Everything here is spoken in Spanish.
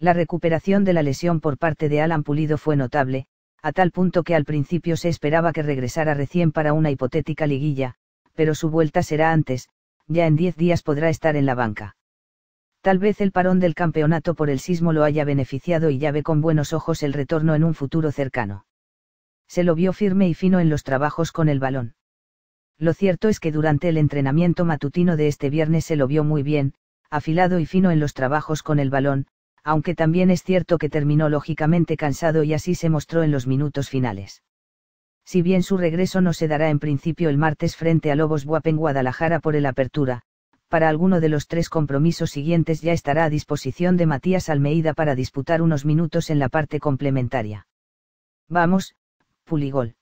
La recuperación de la lesión por parte de Alan Pulido fue notable, a tal punto que al principio se esperaba que regresara recién para una hipotética liguilla, pero su vuelta será antes, ya en 10 días podrá estar en la banca. Tal vez el parón del campeonato por el sismo lo haya beneficiado y ya ve con buenos ojos el retorno en un futuro cercano. Se lo vio firme y fino en los trabajos con el balón. Lo cierto es que durante el entrenamiento matutino de este viernes se lo vio muy bien, afilado y fino en los trabajos con el balón, aunque también es cierto que terminó lógicamente cansado y así se mostró en los minutos finales. Si bien su regreso no se dará en principio el martes frente a Lobos Buap en Guadalajara por el apertura, para alguno de los tres compromisos siguientes ya estará a disposición de Matías Almeida para disputar unos minutos en la parte complementaria. Vamos, Puligol.